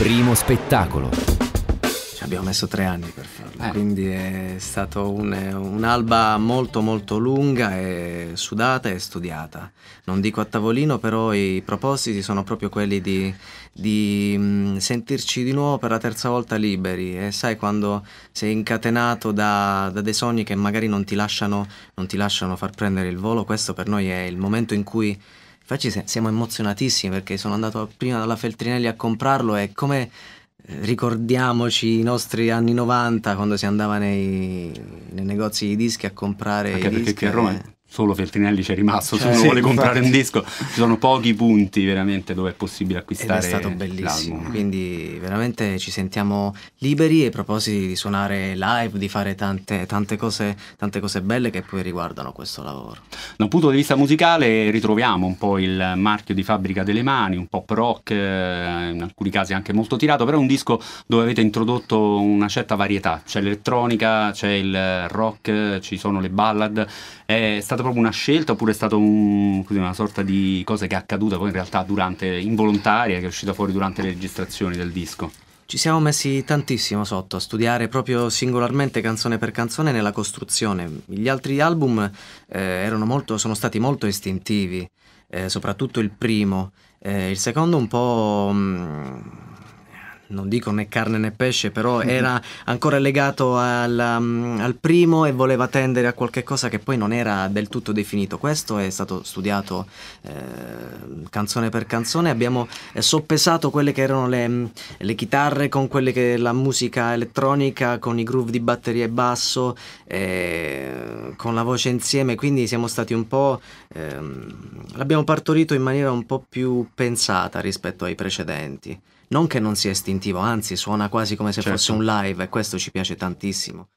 Primo spettacolo. Ci abbiamo messo tre anni per farlo, eh. quindi è stata un'alba molto molto lunga e sudata e studiata. Non dico a tavolino, però i propositi sono proprio quelli di, di mm, sentirci di nuovo per la terza volta liberi. E sai quando sei incatenato da, da dei sogni che magari non ti, lasciano, non ti lasciano far prendere il volo, questo per noi è il momento in cui Infatti siamo emozionatissimi perché sono andato prima dalla Feltrinelli a comprarlo e come eh, ricordiamoci i nostri anni 90 quando si andava nei, nei negozi di dischi a comprare Anche i dischi. Perché a Roma solo Feltrinelli c'è rimasto, cioè, se uno sì, vuole comprare infatti. un disco, ci sono pochi punti veramente dove è possibile acquistare. Ed è stato bellissimo, l'album. quindi veramente ci sentiamo liberi e propositi di suonare live, di fare tante, tante, cose, tante cose belle che poi riguardano questo lavoro. Da un punto di vista musicale ritroviamo un po' il marchio di fabbrica delle mani, un pop rock, eh, in alcuni casi anche molto tirato, però è un disco dove avete introdotto una certa varietà, c'è l'elettronica, c'è il rock, ci sono le ballad, è stata stata proprio una scelta oppure è stata un, una sorta di cosa che è accaduta poi in realtà durante, involontaria, che è uscita fuori durante le registrazioni del disco? Ci siamo messi tantissimo sotto a studiare proprio singolarmente canzone per canzone nella costruzione. Gli altri album eh, molto, sono stati molto istintivi, eh, soprattutto il primo. Eh, il secondo un po'... Mh, mm, non dico né carne né pesce, però mm-hmm. era ancora legato al, um, al, primo e voleva tendere a qualche cosa che poi non era del tutto definito. Questo è stato studiato eh, canzone per canzone, abbiamo eh, soppesato quelle che erano le, mm, le chitarre con quelle che la musica elettronica, con i groove di batteria e basso, eh, con la voce insieme, quindi siamo stati un po'... Ehm, l'abbiamo partorito in maniera un po' più pensata rispetto ai precedenti. Non che non sia estinto sentivo, anzi suona quasi come se certo. fosse un live e questo ci piace tantissimo.